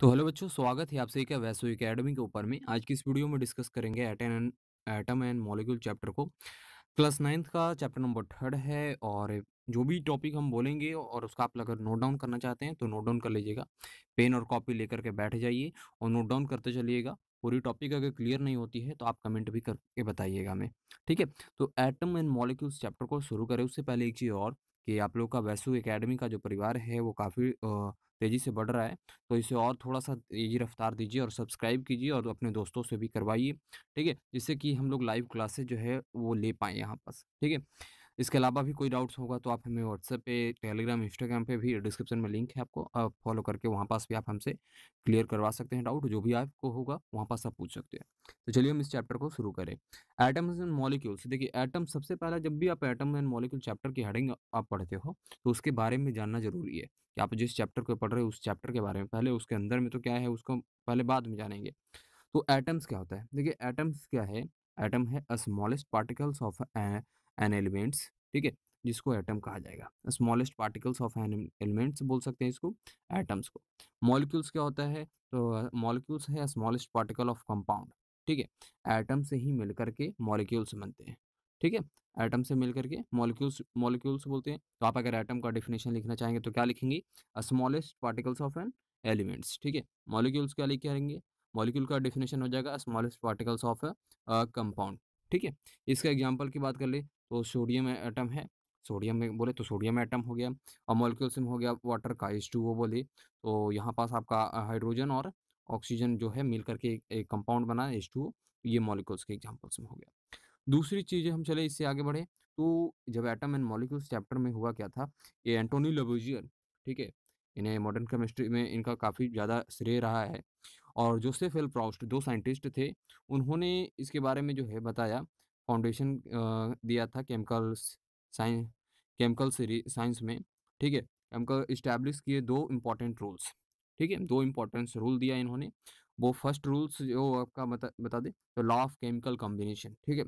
तो हेलो बच्चों स्वागत है आपसे क्या वैसो अकेडमी के ऊपर में आज की इस वीडियो में डिस्कस करेंगे atom and atom and molecule chapter को क्लास नाइन्थ का चैप्टर नंबर थर्ड है और जो भी टॉपिक हम बोलेंगे और उसका आप अगर नोट डाउन करना चाहते हैं तो नोट डाउन कर लीजिएगा पेन और कॉपी लेकर के बैठ जाइए और नोट डाउन करते चलिएगा पूरी टॉपिक अगर क्लियर नहीं होती है तो आप कमेंट भी करके बताइएगा हमें ठीक है तो एटम एंड मॉलिक्यूल्स चैप्टर को शुरू करें उससे पहले एक चीज़ और कि आप लोग का वैसु एकेडमी का जो परिवार है वो काफ़ी तेज़ी से बढ़ रहा है तो इसे और थोड़ा सा तेजी रफ्तार दीजिए और सब्सक्राइब कीजिए और अपने दोस्तों से भी करवाइए ठीक है जिससे कि हम लोग लाइव क्लासेज जो है वो ले पाएँ यहाँ पास ठीक है इसके अलावा भी कोई डाउट्स होगा तो आप हमें व्हाट्सएप पे टेलीग्राम इंस्टाग्राम पे भी डिस्क्रिप्शन में लिंक है आपको आप फॉलो करके वहाँ पास भी आप हमसे क्लियर करवा सकते हैं डाउट जो भी आपको होगा वहाँ पास आप पूछ सकते हैं तो चलिए हम इस चैप्टर को शुरू करें एटम्स एंड मॉलिक्यूल्स देखिए एटम सबसे पहला जब भी आप एटम एंड मॉलिक्यूल चैप्टर की हेडिंग आप पढ़ते हो तो उसके बारे में जानना जरूरी है कि आप जिस चैप्टर को पढ़ रहे हो उस चैप्टर के बारे में पहले उसके अंदर में तो क्या है उसको पहले बाद में जानेंगे तो एटम्स क्या होता है देखिए एटम्स क्या है एटम है a smallest particles of an elements ठीक है जिसको एटम कहा जाएगा smallest particles of an elements बोल सकते हैं इसको एटम्स को मॉलिक्यूल्स क्या होता है तो मॉलिक्यूल्स है स्मॉलेस्ट पार्टिकल ऑफ कंपाउंड ठीक है एटम से ही मिल करके मॉलिक्यूल्स बनते हैं ठीक है एटम से मिल करके मॉलिक्यूल्स मॉलिक्यूल्स बोलते हैं तो आप अगर एटम का डेफिनेशन लिखना चाहेंगे तो क्या लिखेंगे smallest particles of an elements ठीक है मॉलिक्यूल्स क्या लिख करेंगे मॉलिक्यूल का डेफिनेशन हो जाएगा smallest particles of a compound ठीक है इसका एग्जाम्पल की बात कर ले तो सोडियम एटम है सोडियम में बोले तो सोडियम एटम हो गया और मोलिकुल्स में हो गया वाटर का एस टू वो बोले तो यहाँ पास आपका हाइड्रोजन और ऑक्सीजन जो है मिल करके एक कंपाउंड बना एस टू ये मॉलिक्यूल्स के एग्जाम्पल्स में हो गया दूसरी चीज हम चले इससे आगे बढ़े तो जब एटम एंड मॉलिक्यूल्स चैप्टर में हुआ क्या था ये एंटोनी लबोजियर ठीक है इन्हें मॉडर्न केमिस्ट्री में इनका काफ़ी ज़्यादा श्रेय रहा है और जोसेफ एल प्राउस्ट दो साइंटिस्ट थे उन्होंने इसके बारे में जो है बताया फाउंडेशन दिया था केमिकल साइंस केमिकल साइंस में ठीक है केमिकल इस्टेब्लिश किए दो इम्पॉर्टेंट रूल्स ठीक है दो इम्पॉर्टेंट रूल दिया इन्होंने वो फर्स्ट रूल्स जो आपका बता बता दें तो लॉ ऑफ केमिकल कॉम्बिनेशन ठीक है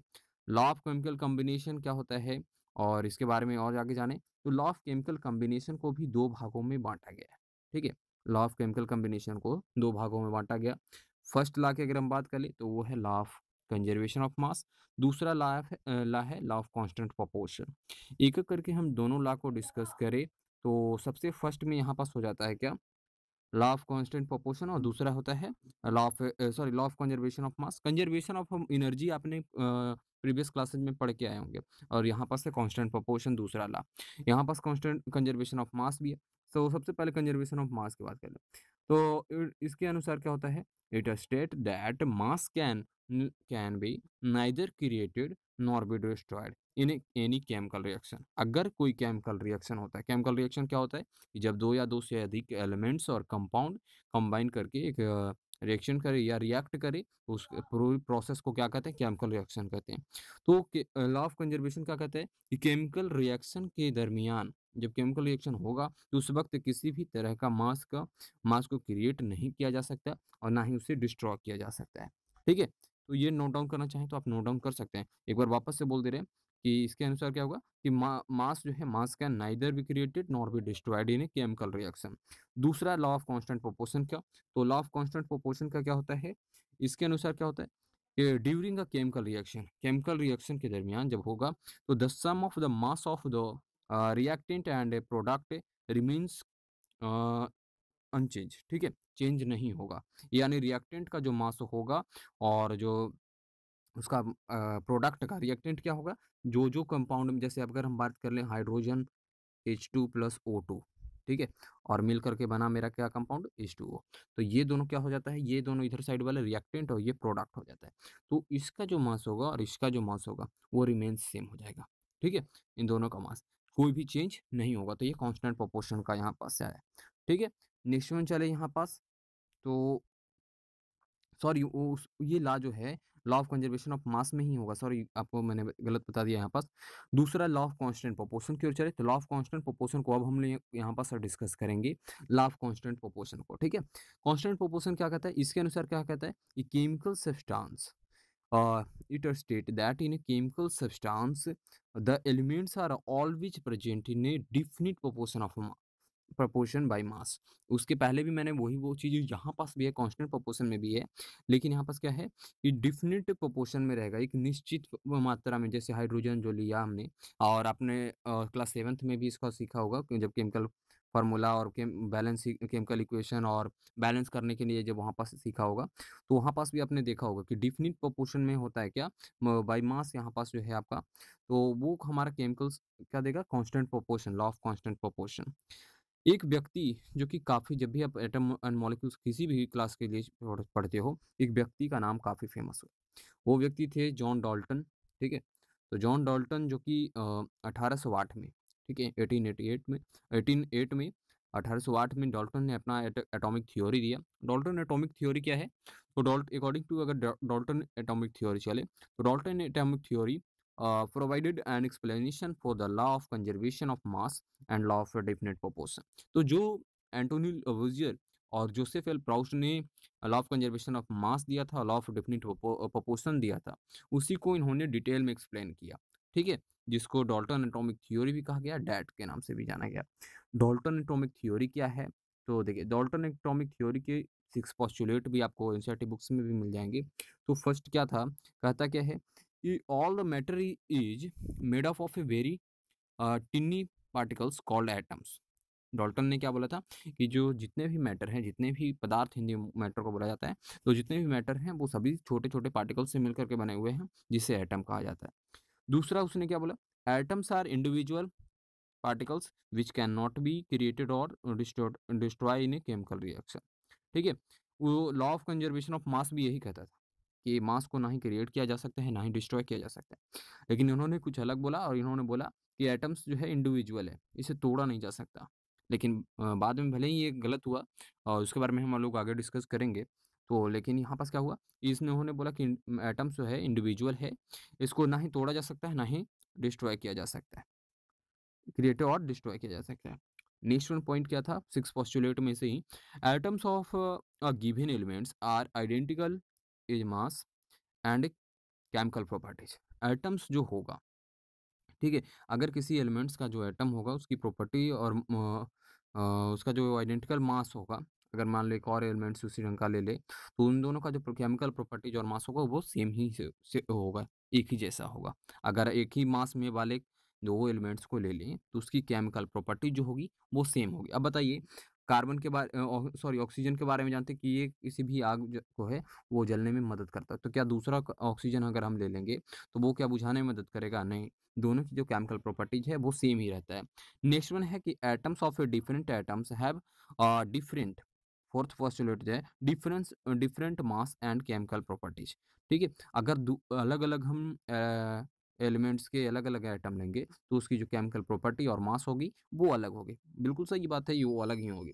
लॉ ऑफ केमिकल कॉम्बिनेशन क्या होता है और इसके बारे में और आगे जाने तो लॉ ऑफ केमिकल कॉम्बिनेशन को भी दो भागों में बांटा गया है ठीक है लॉ ऑफ केमिकल कम्बिनेशन को दो भागों में बांटा गया फर्स्ट लॉ की अगर हम बात करें तो वो है law of conservation of mass दूसरा लॉ लॉ है लॉ ऑफ कॉन्स्टेंट प्रोपोर्शन एक एक करके हम दोनों लॉ को डिस्कस करें तो सबसे फर्स्ट में यहाँ पास हो जाता है क्या लॉ ऑफ कॉन्स्टेंट प्रोपोर्शन और दूसरा होता है law of sorry law of conservation of mass conservation of energy आपने प्रीवियस क्लासेज में पढ़ के आए होंगे और यहाँ पास है कॉन्स्टेंट प्रोपोर्शन दूसरा लॉ यहाँ पास कॉन्स्टेंट कंजर्वेशन ऑफ मास भी है सो so, सबसे पहले कंजर्वेशन ऑफ मास की बात कर लें तो इसके अनुसार क्या होता है it state that mass can can be neither created nor be destroyed in any chemical reaction अगर कोई केमिकल रिएक्शन होता है केमिकल रिएक्शन क्या होता है जब दो या दो से अधिक एलिमेंट्स और कंपाउंड कंबाइन करके एक रिएक्शन करे या रिएक्ट करे तो उस प्रोसेस को क्या कहते हैं केमिकल रिएक्शन कहते हैं तो लॉ ऑफ कंजर्वेशन क्या कहते हैं कि केमिकल रिएक्शन के दरमियान जब केमिकल रिएक्शन होगा तो उस वक्त किसी भी तरह का मास का मास को क्रिएट नहीं किया जा सकता और ना ही उसे डिस्ट्रॉय किया जा सकता है ठीक है तो ये नोट डाउन करना चाहें तो आप नोट डाउन कर सकते हैं एक बार वापस से बोल दे रहे हैं कि इसके अनुसार क्या होगा कि मा, मास जो है मास कैन नाइदर भी क्रिएटेड नॉर भी डिस्ट्रॉयड इन केमिकल रिएक्शन दूसरा लॉ ऑफ कॉन्स्टेंट प्रोपोर्शन का तो लॉ ऑफ कॉन्स्टेंट प्रोपोर्शन का क्या होता है इसके अनुसार क्या होता है कि during a chemical reaction chemical reaction के दरमियान जब होगा तो the sum of the mass of the reactant and a product remains unchange ठीक है चेंज नहीं होगा यानी रिएक्टेंट का जो मास होगा और जो उसका प्रोडक्ट का रिएक्टेंट क्या होगा जो जो कंपाउंड जैसे अगर हम बात कर लें hydrogen H two plus O two ठीक है और मिल करके बना मेरा क्या कंपाउंड एच टू ओ तो ये दोनों क्या हो जाता है ये दोनों इधर साइड वाले रिएक्टेंट और ये प्रोडक्ट हो जाता है तो इसका जो मास होगा और इसका जो मास होगा वो रिमेन सेम हो जाएगा ठीक है इन दोनों का मास कोई भी चेंज नहीं होगा तो ये कांस्टेंट प्रोपोर्शन का यहाँ पास आया ठीक है नेक्स्ट वन चले यहाँ पास तो सॉरी ये लॉ जो है law of conservation of mass में ही होगा सॉरी आपको मैंने गलत बता दिया यहाँ पास दूसरा लॉ ऑफ कांस्टेंट प्रोपोर्शन की ओर चले तो लॉ ऑफ कांस्टेंट प्रोपोर्शन को अब हम लोग यहाँ पास डिस्कस करेंगे लॉ ऑफ कांस्टेंट प्रोपोर्शन को ठीक है कांस्टेंट प्रोपोर्शन क्या कहता है इसके अनुसार क्या कहता है कि chemical substance it state that in a chemical substance the elements are always present in a definite proportion of proportion by mass उसके पहले भी मैंने वही वो चीज़ यहाँ पास भी है कॉन्स्टेंट प्रपोर्शन में भी है लेकिन यहाँ पास क्या है कि डिफिनिट प्रपोर्शन में रहेगा एक निश्चित मात्रा में जैसे हाइड्रोजन जो लिया हमने और आपने क्लास सेवन्थ में भी इसका सीखा होगा जब केमिकल फार्मूला और केम बैलेंस केमिकल इक्वेशन और बैलेंस करने के लिए जब वहाँ पास सीखा होगा तो वहाँ पास भी आपने देखा होगा कि डिफिनिट प्रोपोर्शन में होता है क्या बाई मास यहाँ पास जो है आपका तो वो हमारा केमिकल्स क्या देगा constant proportion law of constant proportion एक व्यक्ति जो कि काफ़ी जब भी आप एटम एंड मॉलिक्यूल्स किसी भी क्लास के लिए पढ़ते हो एक व्यक्ति का नाम काफ़ी फेमस हो वो व्यक्ति थे जॉन डाल्टन ठीक है तो जॉन डाल्टन जो कि अठारह में ठीक है एटीन एटी एट में एटीन एट में अठारह में डाल्टन ने अपना एटॉमिक थ्योरी दिया डॉल्टन एटॉमिक थ्योरी क्या है तो डॉल्ट अकॉर्डिंग टू अगर डॉल्टन एटॉमिक थ्योरी चले तो Dalton atomic theory provided and explanation for the law of conservation of mass and law of definite proportion तो जो एंटोनी लवोजियर और जोसेफ एल प्राउस ने law of conservation of mass दिया था law of definite proportion दिया था उसी को इन्होंने डिटेल में एक्सप्लेन किया ठीक है जिसको डॉल्टन एटॉमिक थ्योरी भी कहा गया डैट के नाम से भी जाना गया डॉल्टन एटॉमिक थ्योरी क्या है तो देखिए डॉल्टन एटॉमिक थ्योरी के सिक्स पॉस्टुलेट भी आपको एन बुक्स में भी मिल जाएंगे तो फर्स्ट क्या था कहता क्या है all the matter is made up of a very uh, particles called atoms Dalton ने क्या बोला था कि जो जितने भी मैटर हैं जितने भी पदार्थ हिंदी मैटर को बोला जाता है तो जितने भी मैटर हैं वो सभी छोटे छोटे पार्टिकल्स से मिलकर के बने हुए हैं जिसे एटम कहा जाता है दूसरा उसने क्या बोला atoms are individual particles which can not be created और डिस्ट्रॉय इन केमिकल रिएक्शन ठीक है वो law of conservation of mass भी यही कहता था कि मास को ना ही क्रिएट किया जा सकता है ना ही डिस्ट्रॉय किया जा सकता है लेकिन इन्होंने कुछ अलग बोला और इन्होंने बोला कि एटम्स जो है इंडिविजुअल है इसे तोड़ा नहीं जा सकता लेकिन बाद में भले ही ये गलत हुआ और उसके बारे में हम लोग आगे डिस्कस करेंगे तो लेकिन यहाँ पास क्या हुआ इसने उन्होंने बोला कि एटम्स जो है इंडिविजुअल है इसको ना ही तोड़ा जा सकता है ना ही डिस्ट्रॉय किया जा सकता है क्रिएटिव और डिस्ट्रॉय किया जा सकता है नेक्स्ट वन पॉइंट क्या था सिक्स पॉस्टुलेट में से ही atoms of given elements are identical is mass and chemical properties atoms जो होगा ठीक है अगर किसी एलिमेंट्स का जो एटम होगा उसकी प्रॉपर्टी और आ, आ, उसका जो आइडेंटिकल मास होगा अगर मान लो एक और एलिमेंट्स उसी रंग का ले ले तो उन दोनों का जो केमिकल प्रॉपर्टीज और मास होगा वो सेम ही से, से होगा एक ही जैसा होगा अगर एक ही मास में वाले दो एलिमेंट्स को ले लें तो उसकी केमिकल प्रॉपर्टी जो होगी वो सेम होगी अब बताइए कार्बन के बारे सॉरी ऑक्सीजन के बारे में जानते हैं कि ये किसी भी आग को है वो जलने में मदद करता है तो क्या दूसरा ऑक्सीजन अगर हम ले लेंगे तो वो क्या बुझाने में मदद करेगा नहीं दोनों की जो केमिकल प्रॉपर्टीज है वो सेम ही रहता है नेक्स्ट वन है कि atoms of different atoms have different fourth first है difference different mass and chemical properties ठीक है अगर अलग अलग हम एलिमेंट्स के अलग अलग आइटम लेंगे तो उसकी जो केमिकल प्रॉपर्टी और मास होगी वो अलग होगी बिल्कुल सही बात है ये वो अलग ही होगी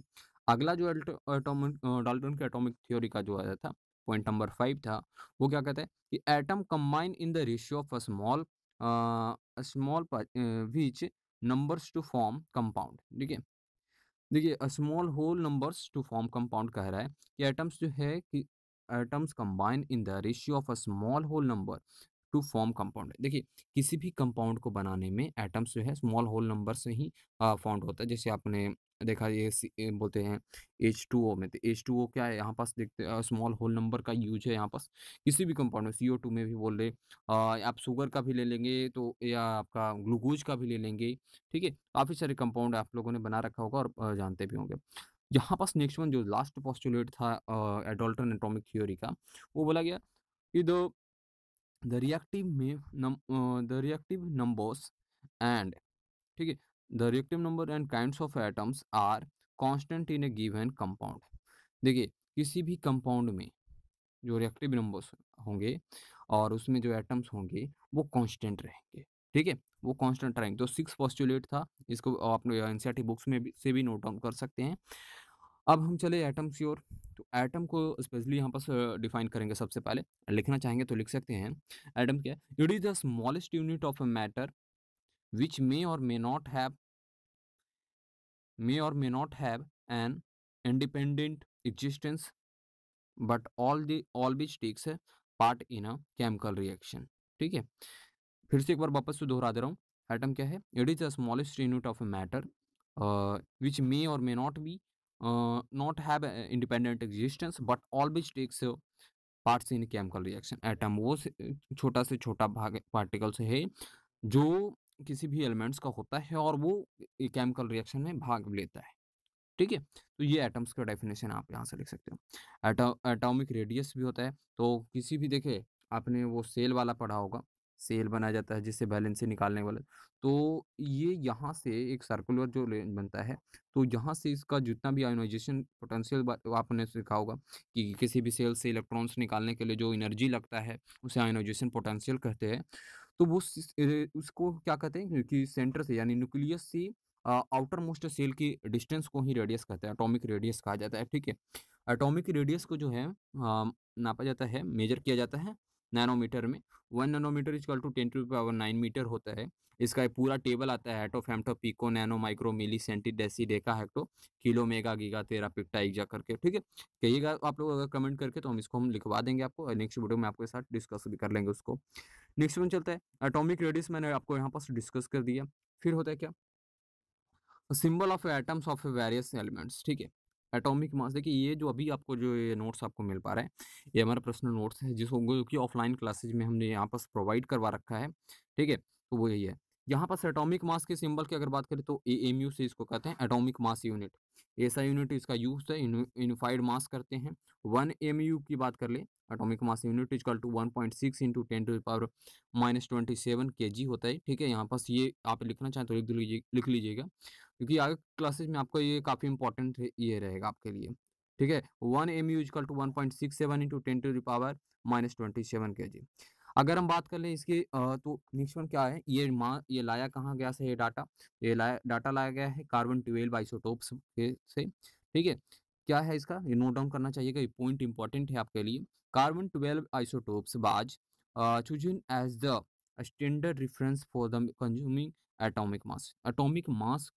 अगला जो डाल्टन के एटॉमिक थ्योरी का जो आया था पॉइंट नंबर फाइव था वो क्या कहता है कि atom combine in the ratio of a small small which numbers to form compound ठीक है देखिए a small whole numbers to form compound कह रहा है कि एटम्स जो है कि atoms combine in the ratio of a small whole number to form compound देखिए किसी भी कंपाउंड को बनाने में एटम्स जो है स्मॉल होल नंबर से ही फॉर्म होता है जैसे आपने देखा ये बोलते हैं एच टू ओ में तो एच टू ओ क्या है यहाँ पास देखते हैं स्मॉल होल नंबर का यूज है यहाँ पास किसी भी कंपाउंड में सी ओ टू में भी बोल रहे आप शुगर का भी ले लेंगे तो या आपका ग्लूकोज का भी ले लेंगे ठीक है काफ़ी सारे कंपाउंड आप लोगों ने बना रखा होगा और जानते भी होंगे यहाँ पास नेक्स्ट वन जो लास्ट पॉस्टुलेट था एडोल्टन एटोमिक थियोरी का वो बोला गया कि दो the reactive the reactive numbers and ठीक है the reactive number and kind of atoms are constant in a given compound देखिए किसी भी कंपाउंड में जो रिएक्टिव नंबर्स होंगे और उसमें जो एटम्स होंगे वो कॉन्स्टेंट रहेंगे ठीक है वो कॉन्स्टेंट रहेंगे तो सिक्स पॉस्टुलेट था इसको आप एनसीआर बुक्स में भी, से भी नोट डाउन कर सकते हैं अब हम चले एटम्स की ओर तो एटम को स्पेशली यहाँ पर डिफाइन करेंगे सबसे पहले लिखना चाहेंगे तो लिख सकते हैं एटम क्या है it is the smallest unit of a matter which may or may not have may or may not have an independent existence but all the all which takes है part in a chemical reaction ठीक है फिर से एक बार वापस से दोहरा दे रहा हूँ एटम क्या है it is the smallest unit of a matter which may or may not be not not have independent existence but always takes parts in chemical reaction atom वो छोटा से छोटा भाग पार्टिकल्स है जो किसी भी एलिमेंट्स का होता है और वो केमिकल रिएक्शन में भाग लेता है ठीक है तो ये एटम्स का डेफिनेशन आप यहाँ से लिख सकते हो एटॉमिक रेडियस भी होता है तो किसी भी देखे आपने वो सेल वाला पढ़ा होगा सेल बनाया जाता है जिससे बैलेंस निकालने वाला तो ये यहाँ से एक सर्कुलर जो रेंज बनता है तो यहाँ से इसका जितना भी आयोनाइजेशन पोटेंशियल आपने सीखा होगा कि किसी भी सेल से इलेक्ट्रॉन्स निकालने के लिए जो एनर्जी लगता है उसे आयोनाइजेशन पोटेंशियल कहते हैं तो वो उसको क्या कहते हैं क्योंकि सेंटर से यानी न्यूक्लियस से आउटर मोस्ट सेल की डिस्टेंस को ही रेडियस कहते हैं अटोमिक रेडियस कहा जाता है ठीक है अटोमिक रेडियस को जो है नापा जाता है मेजर किया जाता है नैनोमीटर में one nanometre is equal to ten to power nine metre होता है इसका एक पूरा टेबल आता है atto femto pico nano micro milli centi deci deca hecto kilo mega giga tera peta इजा करके ठीक है कहिएगा आप लोग अगर कमेंट करके तो हम इसको हम लिखवा देंगे आपको नेक्स्ट वीडियो में आपके साथ डिस्कस भी कर लेंगे उसको नेक्स्ट वन चलता है एटॉमिक रेडियस मैंने आपको यहाँ पास डिस्कस कर दिया फिर होता है क्या symbol of atoms of various elements ठीक है एटॉमिक मास देखिए ये जो अभी आपको जो ये नोट्स आपको मिल पा रहे हैं ये हमारा पर्सनल नोट्स है जिसको जो कि ऑफलाइन क्लासेज में हमने यहाँ पर प्रोवाइड करवा रखा है ठीक है तो वो यही है यहाँ पास एटॉमिक मास के सिंबल की अगर बात करें तो ए एम यू से इसको कहते हैं एटॉमिक मास यूनिट ऐसा यूनिट इसका यूज है यूनिफाइड मास करते हैं वन एम यू की बात कर ले atomic mass unit is equal to one point six into ten to power minus twenty seven K G होता है ठीक है यहाँ पास ये आप लिखना चाहें तो लिख लीजिए लिख लीजिएगा क्योंकि आगे क्लासेज में आपका ये काफ़ी इंपॉर्टेंट ये रहेगा आपके लिए ठीक है one M U is equal to one point six seven into ten to power minus twenty seven K G अगर हम बात कर ले इसके तो निक्षण क्या है ये मा ये लाया कहाँ गया से ये डाटा ये लाया डाटा लाया गया है कार्बन ट्वेल्व आइसोटोप्स के से ठीक है क्या है इसका ये नोट डाउन करना चाहिए कि पॉइंट इंपॉर्टेंट है आपके लिए carbon twelve isotopes was chosen as the standard reference for the consuming atomic mass atomic mass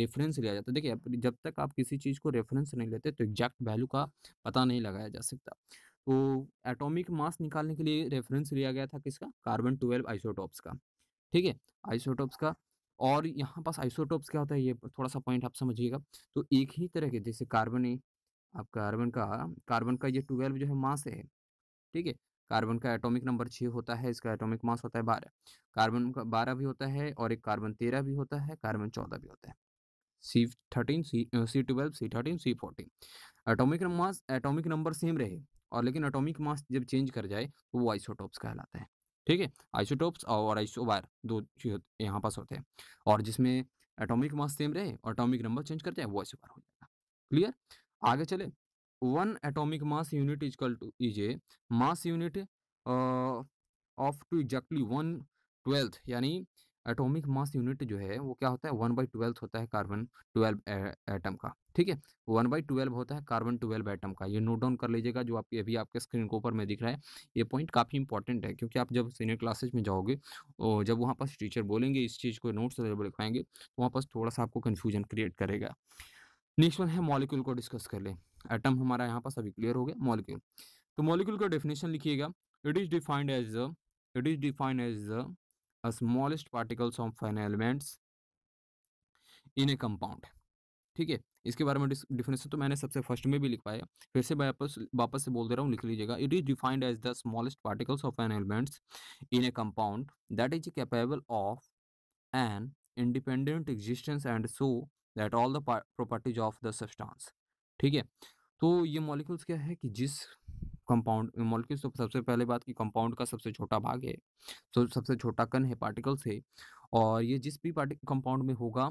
reference लिया जाता है देखिए जब तक आप किसी चीज़ को रेफरेंस नहीं लेते तो एग्जैक्ट वैल्यू का पता नहीं लगाया जा सकता तो एटॉमिक मास निकालने के लिए रेफरेंस लिया गया था किसका कार्बन ट्वेल्व आइसोटॉप्स का ठीक है आइसोटॉप्स का और यहाँ पास आइसोटॉप्स क्या होता है ये थोड़ा सा पॉइंट आप समझिएगा तो एक ही तरह के जैसे कार्बन है आप कार्बन का कार्बन का ये ट्वेल्व जो है मास है ठीक है कार्बन का एटॉमिक नंबर छः होता है इसका एटॉमिक मास होता है बारह कार्बन का बारह भी होता है और एक कार्बन तेरह भी होता है कार्बन चौदह भी होता है C thirteen C C twelve C thirteen C fourteen atomic mass atomic number same रहे और लेकिन एटोमिक मास जब चेंज कर जाए तो वो आइसोटोप्स कहलाते हैं ठीक है आइसोटोप्स और आइसोवायर दो यहाँ पास होते हैं और जिसमें एटोमिक मास सेम रहे और एटोमिक नंबर चेंज कर जाए वो आइसोवायर हो जाएगा क्लियर आगे चले one atomic mass unit is equal to is a mass unit of to exactly one twelfth यानी एटॉमिक मास यूनिट जो है वो क्या होता है वन बाई ट्वेल्थ होता है कार्बन ट्वेल्व एटम का ठीक है वन बाई ट्वेल्व होता है कार्बन ट्वेल्व एटम का ये नोट डाउन कर लीजिएगा जो आपके अभी आपके स्क्रीन के ऊपर में दिख रहा है ये पॉइंट काफ़ी इंपॉर्टेंट है क्योंकि आप जब सीनियर क्लासेज में जाओगे और जब वहाँ पास टीचर बोलेंगे इस चीज़ को नोट्स अवेलेबल लिखवाएंगे तो वहाँ पास थोड़ा सा आपको कन्फ्यूजन क्रिएट करेगा नेक्स्ट वन है मॉलिक्यूल को डिस्कस कर ले एटम हमारा यहाँ पास अभी क्लियर हो गया मॉलिक्यूल तो मॉलिक्यूल का डेफिनेशन लिखिएगा it is defined as it is defined as smallest particles of an elements in a compound ठीक है इसके बारे में डिफिनेशन तो मैंने सबसे फर्स्ट में भी लिखवाया फिर से वापस वापस से बोल दे रहा हूँ लिख लीजिएगा it is defined as the smallest particles of an elements in a compound that is capable of an independent existence and so that all the properties of the substance ठीक है तो ये मॉलिक्यूल्स क्या है कि जिस कंपाउंड मॉलिक्यूल्स तो सबसे पहले बात की कंपाउंड का सबसे छोटा भाग है तो सबसे छोटा कण है पार्टिकल्स है और ये जिस भी पार्टिक कंपाउंड में होगा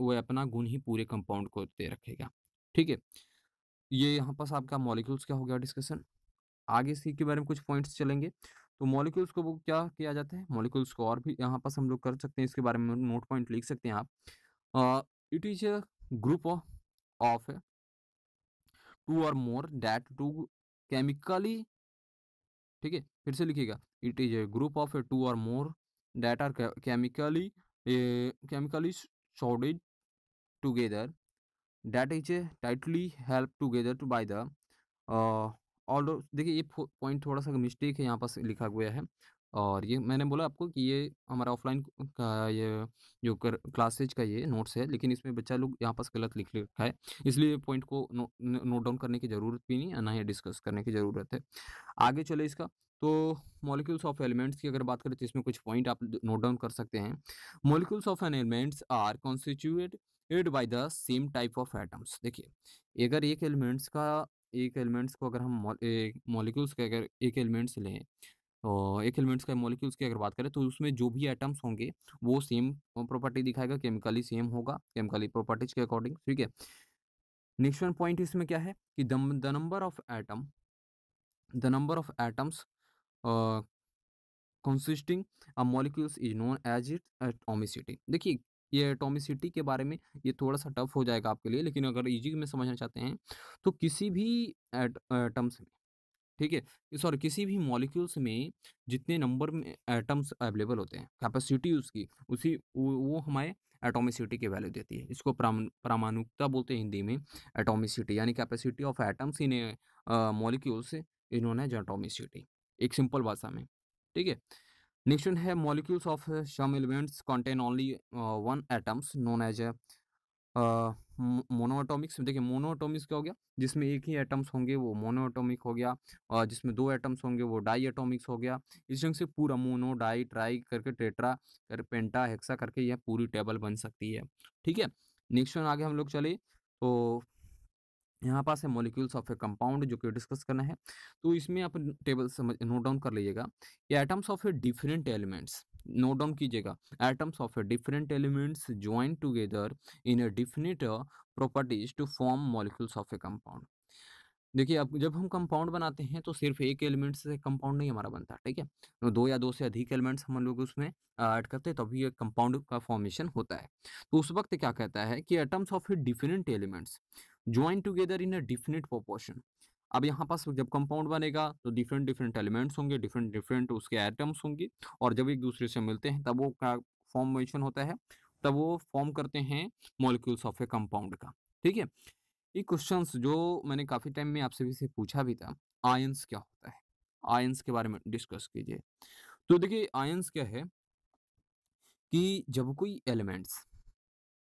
वो अपना गुण ही पूरे कंपाउंड को दे रखेगा ठीक है ये यहाँ पास आपका मॉलिक्यूल्स क्या हो गया डिस्कशन आगे इसी के बारे में कुछ पॉइंट्स चलेंगे तो मॉलिक्यूल्स को वो क्या किया जाता है मॉलिक्यूल्स को और भी यहाँ पास हम लोग कर सकते हैं इसके बारे में नोट पॉइंट लिख सकते हैं आप it is a group of two or more that to chemically ठीक है फिर से लिखिएगा it is a group of two or more that are chemically chemically sorted together that is a tightly held together to by the all देखिए ये point थोड़ा सा mistake है यहाँ पर लिखा हुआ है और ये मैंने बोला आपको कि ये हमारा ऑफलाइन का ये जो कर क्लासेज का ये नोट्स है लेकिन इसमें बच्चा लोग यहाँ पास गलत लिख रखा है इसलिए पॉइंट को नो, नोट डाउन करने की ज़रूरत भी नहीं ना ही डिस्कस करने की ज़रूरत है आगे चले इसका तो मॉलिक्यूल्स ऑफ एलिमेंट्स की अगर बात करें तो इसमें कुछ पॉइंट आप नोट डाउन कर सकते हैं molecules of an elements are constituted एड by the same type of atoms देखिए अगर एक एलिमेंट्स का एक एलिमेंट्स को अगर हम मॉलिक्यूल्स के अगर एक एलिमेंट्स लें और तो एक एलिमेंट्स का मॉलिक्यूल्स की अगर बात करें तो उसमें जो भी एटम्स होंगे वो सेम प्रॉपर्टी दिखाएगा केमिकली सेम होगा केमिकली प्रॉपर्टीज के अकॉर्डिंग ठीक है नेक्स्ट वन पॉइंट इसमें क्या है कि the number of atom the number of atoms consisting a molecules is known as it atomicity देखिए ये एटोमिसिटी के बारे में ये थोड़ा सा टफ हो जाएगा आपके लिए लेकिन अगर ईजी में समझना चाहते हैं तो किसी भी एटम्स में ठीक है सॉरी किसी भी मॉलिक्यूल्स में जितने नंबर में एटम्स अवेलेबल होते हैं कैपेसिटी उसकी उसी वो हमारे एटोमिसिटी की वैल्यू देती है इसको प्रामाणिकता बोलते हैं हिंदी में एटोमिसिटी यानी capacity of atoms in molecules इन्होंने जो एटोमिसिटी एक सिंपल भाषा में ठीक है नेक्स्ट है molecules of some elements contain only one atoms known as a monoatomics देखिए मोनोटोमिक्स क्या हो गया जिसमें एक ही एटम्स होंगे वो मोनोटोमिक हो गया और जिसमें दो एटम्स होंगे वो डाई एटोमिक्स हो गया इस ढंग से पूरा मोनो डाई ट्राई करके टेट्रा कर पेंटा हेक्सा करके यह पूरी टेबल बन सकती है ठीक है नेक्स्ट वन आगे हम लोग चले तो यहाँ पास है मोलिक्यूल्स ऑफ ए कंपाउंड जो कि डिस्कस करना है तो इसमें आप टेबल समझ नोट डाउन कर लीजिएगा atoms of a different elements note down कीजिएगा atoms of a different elements join together in a definite properties to form molecules of a compound देखिए अब जब हम कंपाउंड बनाते हैं तो सिर्फ एक एलिमेंट से कंपाउंड नहीं हमारा बनता ठीक है तो दो या दो से अधिक एलिमेंट्स हम लोग उसमें ऐड करते हैं तभी ये कंपाउंड का फॉर्मेशन होता है तो उस वक्त क्या कहता है कि atoms of a different elements join together in a definite proportion अब यहाँ पास जब कंपाउंड बनेगा तो डिफरेंट डिफरेंट एलिमेंट्स होंगे डिफरेंट डिफरेंट उसके एटम्स होंगे और जब एक दूसरे से मिलते हैं तब वो क्या फॉर्मेशन होता है तब वो फॉर्म करते हैं मॉलिक्यूल्स ऑफ ए कंपाउंड का ठीक है ये क्वेश्चंस जो मैंने काफ़ी टाइम में आपसे भी से पूछा भी था आयंस क्या होता है आयंस के बारे में डिस्कस कीजिए तो देखिए आयंस क्या है कि जब कोई एलिमेंट्स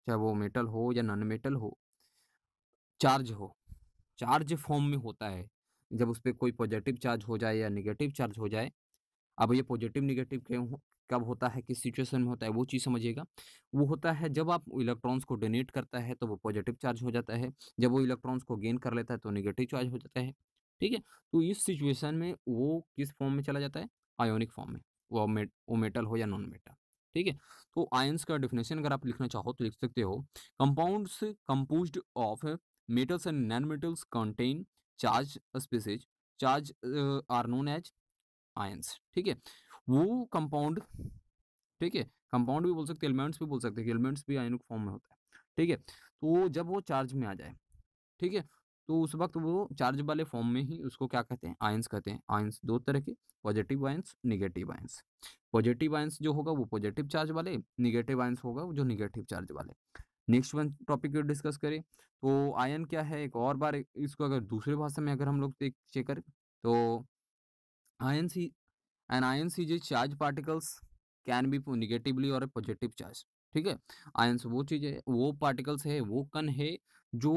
चाहे वो मेटल हो या नॉन मेटल हो चार्ज हो चार्ज फॉर्म में होता है जब उस पर कोई पॉजिटिव चार्ज हो जाए या निगेटिव चार्ज हो जाए अब ये पॉजिटिव निगेटिव क्यों कब होता है किस सिचुएशन में होता है वो चीज़ समझिएगा वो होता है जब आप इलेक्ट्रॉन्स को डोनेट करता है तो वो पॉजिटिव चार्ज हो जाता है जब वो इलेक्ट्रॉन्स को गेन कर लेता है तो निगेटिव चार्ज हो जाता है ठीक है तो इस सिचुएशन में वो किस फॉर्म में चला जाता है आयोनिक फॉर्म में वो वो मेटल हो या नॉन मेटल ठीक है तो आयंस का डिफिनेशन अगर आप लिखना चाहो तो लिख सकते हो compounds compose of metals and non metals contain charge species charge are known as ions ठीक है वो कंपाउंड ठीक है कंपाउंड भी बोल सकते हैं एलिमेंट्स भी बोल सकते हैं एलिमेंट्स भी आयनिक फॉर्म में होता है ठीक है तो जब वो चार्ज में आ जाए ठीक है तो उस वक्त वो चार्ज वाले फॉर्म में ही उसको क्या कहते हैं आयंस कहते हैं आयंस दो तरह के positive ions negative ions positive ions जो होगा वो पॉजिटिव चार्ज वाले निगेटिव आयंस होगा जो निगेटिव चार्ज वाले नेक्स्ट वन टॉपिक डिस्कस करें तो आयन क्या है एक और बार इसको अगर दूसरे भाषा में अगर हम लोग चेक करें तो आयन ही एंड आयंस ये charge particles can be negatively or positive charge ठीक है आयंस वो चीज़ है वो पार्टिकल्स है वो कन है जो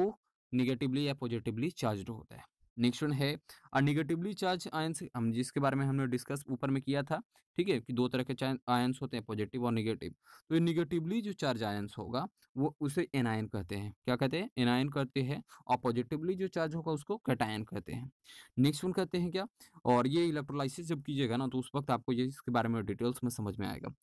निगेटिवली या पॉजिटिवली चार्ज होता है नेक्स्ट है और निगेटिवली चार्ज आयंस हम जिसके बारे में हमने डिस्कस ऊपर में किया था ठीक है कि दो तरह के आयंस होते हैं पॉजिटिव और निगेटिव तो ये निगेटिवली जो चार्ज आयंस होगा वो उसे एनायन कहते हैं क्या कहते हैं एनायन कहते हैं और पॉजिटिवली जो चार्ज होगा उसको कटायन कहते हैं नेक्स्ट वन कहते हैं क्या और ये इलेक्ट्रोलाइसिस जब कीजिएगा ना तो उस वक्त आपको ये इसके बारे में डिटेल्स में समझ में आएगा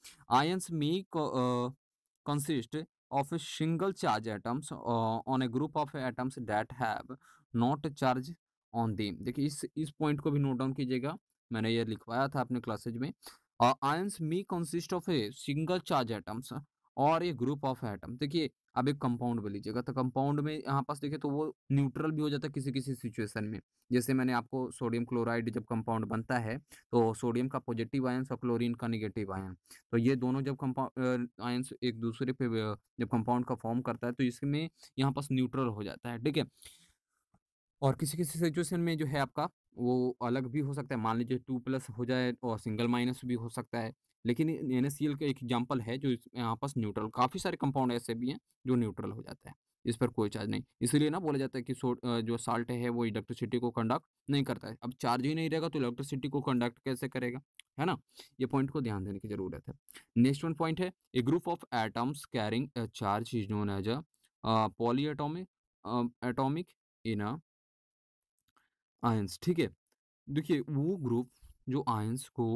आयंस में consist of a single charge atoms uh, on a group of atoms that have not on them देखिए इस इस पॉइंट को भी नोट डाउन कीजिएगा मैंने ये लिखवाया था अपने क्लासेज में आयंस मी consist of a single charge atoms और ये ग्रुप ऑफ एटम देखिए अब एक कंपाउंड बोल लीजिएगा तो कंपाउंड में यहाँ पास देखिए तो वो न्यूट्रल भी हो जाता है किसी किसी सिचुएशन में जैसे मैंने आपको सोडियम क्लोराइड जब कंपाउंड बनता है तो सोडियम का पॉजिटिव आयंस और क्लोरीन का निगेटिव आयन तो ये दोनों जब कंपाउंड आयंस एक दूसरे पे जब कंपाउंड का फॉर्म करता है तो इसमें यहाँ पास न्यूट्रल हो जाता है ठीक है और किसी किसी सिचुएशन में जो है आपका वो अलग भी हो सकता है मान लीजिए टू प्लस हो जाए और सिंगल माइनस भी हो सकता है लेकिन एन का एक एग्जाम्पल है जो यहाँ पास न्यूट्रल काफ़ी सारे कंपाउंड ऐसे भी हैं जो न्यूट्रल हो जाता है इस पर कोई चार्ज नहीं इसीलिए ना बोला जाता है कि जो साल्ट है वो इलेक्ट्रिसिटी को कंडक्ट नहीं करता है अब चार्ज ही नहीं रहेगा तो इलेक्ट्रिसिटी को कंडक्ट कैसे करेगा है ना ये पॉइंट को ध्यान देने की जरूरत है नेक्स्ट वन पॉइंट है a group of atoms carrying charge is known as a poly atomic atomic in a ions ठीक है देखिए वो ग्रुप जो आयंस को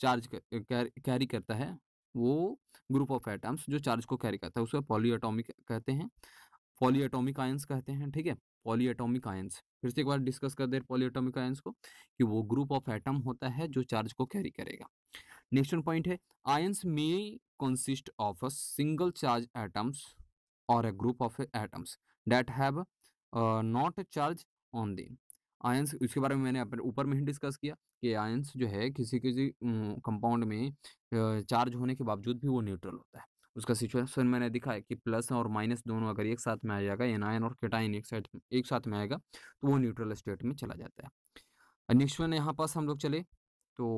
चार्ज कर, कैरी करता है वो ग्रुप ऑफ एटम्स जो चार्ज को कैरी करता है उसको पॉलीएटॉमिक कहते हैं पॉलीएटॉमिक आयंस कहते हैं ठीक है पॉलीएटॉमिक आयंस फिर से एक बार डिस्कस कर दे पॉलीएटॉमिक आयंस को कि वो ग्रुप ऑफ एटम होता है जो चार्ज को कैरी करेगा नेक्स्ट पॉइंट है आयंस में consist of a single charge atoms और a group of atoms that have not charge on the ions इसके बारे में मैंने अपने ऊपर में ही डिस्कस किया कि आयंस जो है किसी किसी कंपाउंड में चार्ज होने के बावजूद भी वो न्यूट्रल होता है उसका सिचुएशन मैंने दिखा है कि प्लस और माइनस दोनों अगर एक साथ में आ जाएगा एन आयन और केटाइन एक साथ एक साथ में आएगा तो वो न्यूट्रल स्टेट में चला जाता है नेक्स्ट वन यहाँ पास हम लोग चले तो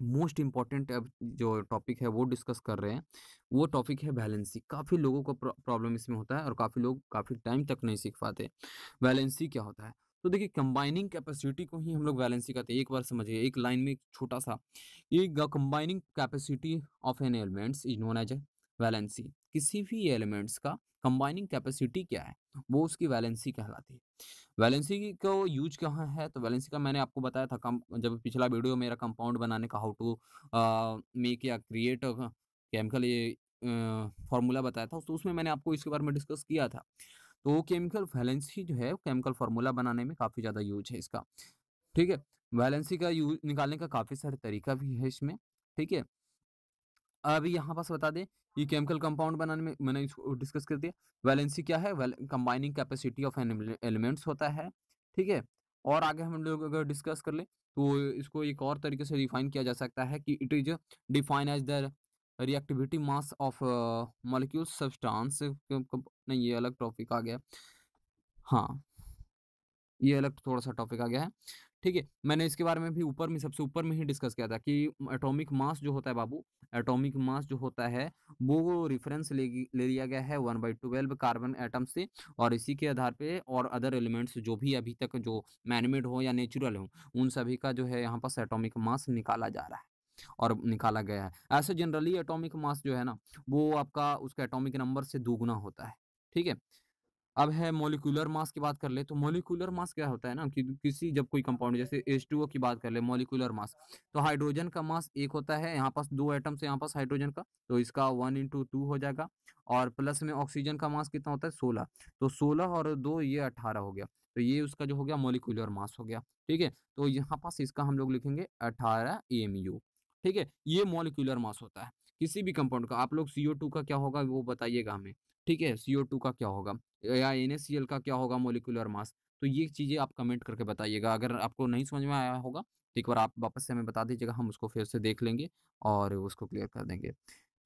मोस्ट इम्पॉर्टेंट अब जो टॉपिक है वो डिस्कस कर रहे हैं वो टॉपिक है बैलेंसी काफ़ी लोगों को प्रॉब्लम इसमें होता है और काफ़ी लोग काफ़ी टाइम तक नहीं सीख पाते बैलेंसी क्या होता है तो देखिए कंबाइनिंग कैपेसिटी को ही हम लोग बैलेंसी कहते हैं एक बार समझिए एक लाइन में छोटा सा ये combining capacity of an elements is known as a valency किसी भी एलिमेंट्स का कंबाइनिंग कैपेसिटी क्या है वो उसकी वैलेंसी कहलाती है वैलेंसी को यूज कहाँ है तो वैलेंसी का मैंने आपको बताया था कम जब पिछला वीडियो मेरा कंपाउंड बनाने का हाउ टू मेक या क्रिएट केमिकल ये फार्मूला बताया था तो उसमें मैंने आपको इसके बारे में डिस्कस किया था तो केमिकल वैलेंसी जो है केमिकल फार्मूला बनाने में काफ़ी ज़्यादा यूज है इसका ठीक है वैलेंसी का यूज निकालने का काफ़ी सारे तरीका भी है इसमें ठीक है अभी यहाँ पास बता दें ये केमिकल कंपाउंड बनाने में मैंने इसको डिस्कस कर दिया वैलेंसी क्या है कंबाइनिंग कैपेसिटी ऑफ एलिमेंट्स होता है ठीक है और आगे हम लोग अगर डिस्कस कर ले तो इसको एक और तरीके से डिफाइन किया जा सकता है कि it is define as the reactivity mass of molecule substance नहीं ये अलग टॉपिक आ गया हाँ ये अलग थोड़ा सा टॉपिक आ गया है ठीक है मैंने इसके बारे में भी ऊपर में सबसे ऊपर में ही डिस्कस किया था कि एटॉमिक मास जो होता है बाबू एटॉमिक मास जो होता है वो रेफरेंस ले, ले लिया गया है one by twelve carbon atom से और इसी के आधार पे और अदर एलिमेंट्स जो भी अभी तक जो मैनमेड हो या नेचुरल हो उन सभी का जो है यहाँ पास एटोमिक मास निकाला जा रहा है और निकाला गया है ऐसे जनरली एटोमिक मास जो है ना वो आपका उसका एटोमिक नंबर से दोगुना होता है ठीक है अब है मोलिकुलर मास की बात कर ले तो मोलिकुलर मास क्या होता है ना कि किसी जब कोई कंपाउंड जैसे एच टू ओ की बात कर ले मोलिकुलर मास तो हाइड्रोजन का मास एक होता है यहाँ पास दो एटम से यहाँ पास हाइड्रोजन का तो इसका वन इंटू टू हो जाएगा और प्लस में ऑक्सीजन का मास कितना होता है सोलह तो सोलह और दो ये अठारह हो गया तो ये उसका जो हो गया मोलिकुलर मास हो गया ठीक है तो यहाँ पास इसका हम लोग लिखेंगे अठारह एम यू ठीक है ये मोलिकुलर मास होता है किसी भी कंपाउंड का आप लोग सीओ टू का क्या होगा वो बताइएगा हमें ठीक है सी टू का क्या होगा या एन का क्या होगा मोलिकुलर मास तो ये चीज़ें आप कमेंट करके बताइएगा अगर आपको नहीं समझ में आया होगा तो एक बार आप वापस से हमें बता दीजिएगा हम उसको फिर से देख लेंगे और उसको क्लियर कर देंगे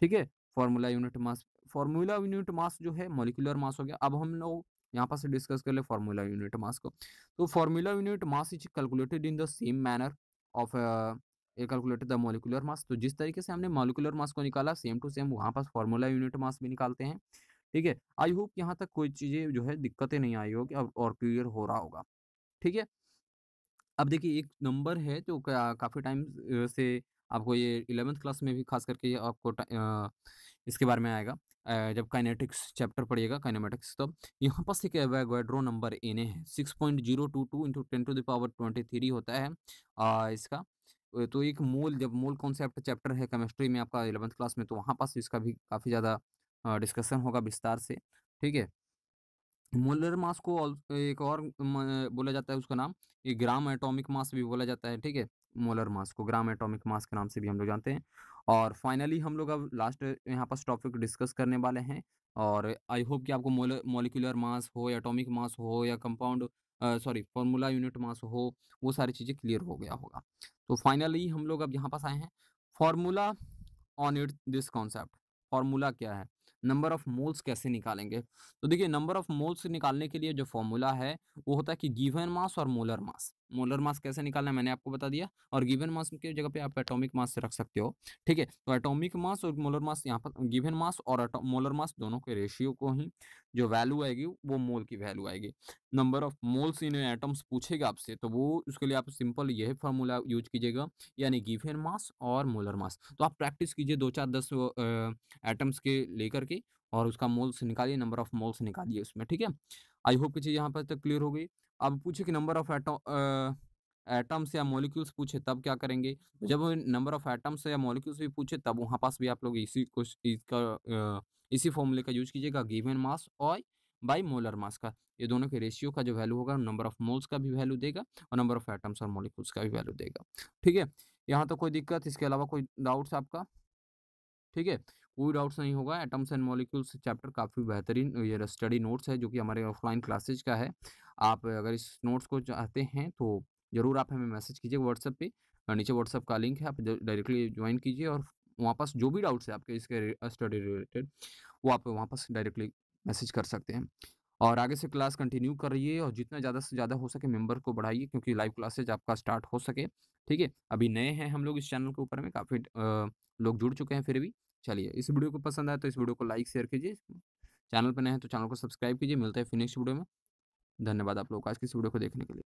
ठीक है formula unit mass formula unit mass जो है मोलिकुलर मास हो गया अब हम लोग यहाँ पर से डिस्कस कर ले फार्मूला यूनिट मास को तो formula unit mass is calculated in the same manner of calculated the molecular mass तो जिस तरीके से हमने मोलिकुलर मास को निकाला सेम टू सेम वहाँ पर फार्मूला यूनिट मास भी निकालते हैं ठीक है आई होप यहाँ तक कोई चीज़ें जो है दिक्कतें नहीं आई होगी अब और क्लियर हो रहा होगा ठीक है अब देखिए एक नंबर है जो का, काफ़ी टाइम से आपको ये इलेवेंथ क्लास में भी खास करके आपको आ, इसके बारे में आएगा जब काइनेटिक्स चैप्टर पढ़िएगा काइनेमेटिक्स तब तो यहाँ पर एक एवेगोड्रो नंबर एन ए है six point zero two two into ten to power twenty three होता है आ, इसका तो एक मोल जब मोल कॉन्सेप्ट चैप्टर है केमिस्ट्री में आपका इलेवंथ क्लास में तो वहाँ पास इसका भी काफ़ी ज़्यादा डिस्कशन होगा विस्तार से ठीक है मोलर मास को एक और बोला जाता है उसका नाम ये ग्राम एटॉमिक मास भी बोला जाता है ठीक है मोलर मास को ग्राम एटॉमिक मास के नाम से भी हम लोग जानते हैं और फाइनली हम लोग अब लास्ट यहाँ पर टॉपिक डिस्कस करने वाले हैं और आई होप कि आपको मोलिकुलर मास हो एटॉमिक मास हो या compound sorry formula unit mass हो वो सारी चीज़ें क्लियर हो गया होगा तो फाइनली हम लोग अब यहाँ पास आए हैं formula on it this concept formula क्या है नंबर ऑफ मोल्स कैसे निकालेंगे तो देखिए नंबर ऑफ मोल्स निकालने के लिए जो फॉर्मूला है वो होता है कि गिवन मास और मोलर मास मोलर मास कैसे निकालना है मैंने आपको बता दिया और गिवन मास की जगह पे आप एटॉमिक मास से रख सकते हो ठीक है तो एटॉमिक मास और मोलर मास यहाँ पर गिवन मास और मोलर मास दोनों के रेशियो को ही जो वैल्यू आएगी वो मोल की वैल्यू आएगी number of moles in atoms पूछेगा आपसे तो वो उसके लिए आप सिंपल यह फॉर्मूला यूज कीजिएगा यानी गिवन मास और मोलर मास तो आप प्रैक्टिस कीजिए दो चार दस एटम्स के लेकर करके और उसका मोल्स निकालिए नंबर ऑफ मोल्स निकालिए उसमें ठीक है आई होप की चीज़ यहाँ पर तक क्लियर हो गई अब पूछे कि नंबर ऑफ एटम एटम्स या मॉलिक्यूल्स पूछे तब क्या करेंगे जब नंबर ऑफ एटम्स या मॉलिक्यूल्स भी पूछे तब वहाँ पास भी आप लोग इसी कुछ इसका इसी फॉर्मूले का यूज कीजिएगा गिवन मास और बाई मोलर मास का ये दोनों के रेशियो का जो वैल्यू होगा नंबर ऑफ मोल्स का भी वैल्यू देगा और नंबर ऑफ एटम्स और मॉलिक्यूल्स का भी वैल्यू देगा ठीक है यहाँ तो कोई दिक्कत इसके अलावा कोई डाउट्स आपका ठीक है कोई डाउट्स नहीं होगा एटम्स एंड मॉलिक्यूल्स चैप्टर काफ़ी बेहतरीन ये स्टडी नोट्स है जो कि हमारे ऑफलाइन क्लासेज का है आप अगर इस नोट्स को चाहते हैं तो ज़रूर आप हमें मैसेज कीजिए व्हाट्सएप पे नीचे व्हाट्सएप का लिंक है आप डायरेक्टली ज्वाइन कीजिए और वहाँ पास जो भी डाउट्स है आपके इसके स्टडी रिलेटेड वो आप वहाँ पास डायरेक्टली मैसेज कर सकते हैं और आगे से क्लास कंटिन्यू कर और जितना ज़्यादा से ज़्यादा हो सके मेंबर को बढ़ाइए क्योंकि लाइव क्लासेज आपका स्टार्ट हो सके ठीक है अभी नए हैं हम लोग इस चैनल के ऊपर में काफ़ी लोग जुड़ चुके हैं फिर भी चलिए इस वीडियो को पसंद आए तो इस वीडियो को लाइक शेयर कीजिए चैनल पर नए हैं तो चैनल को सब्सक्राइब कीजिए मिलते हैं फिर नेक्स्ट वीडियो में धन्यवाद आप लोग आज की इस वीडियो को देखने के लिए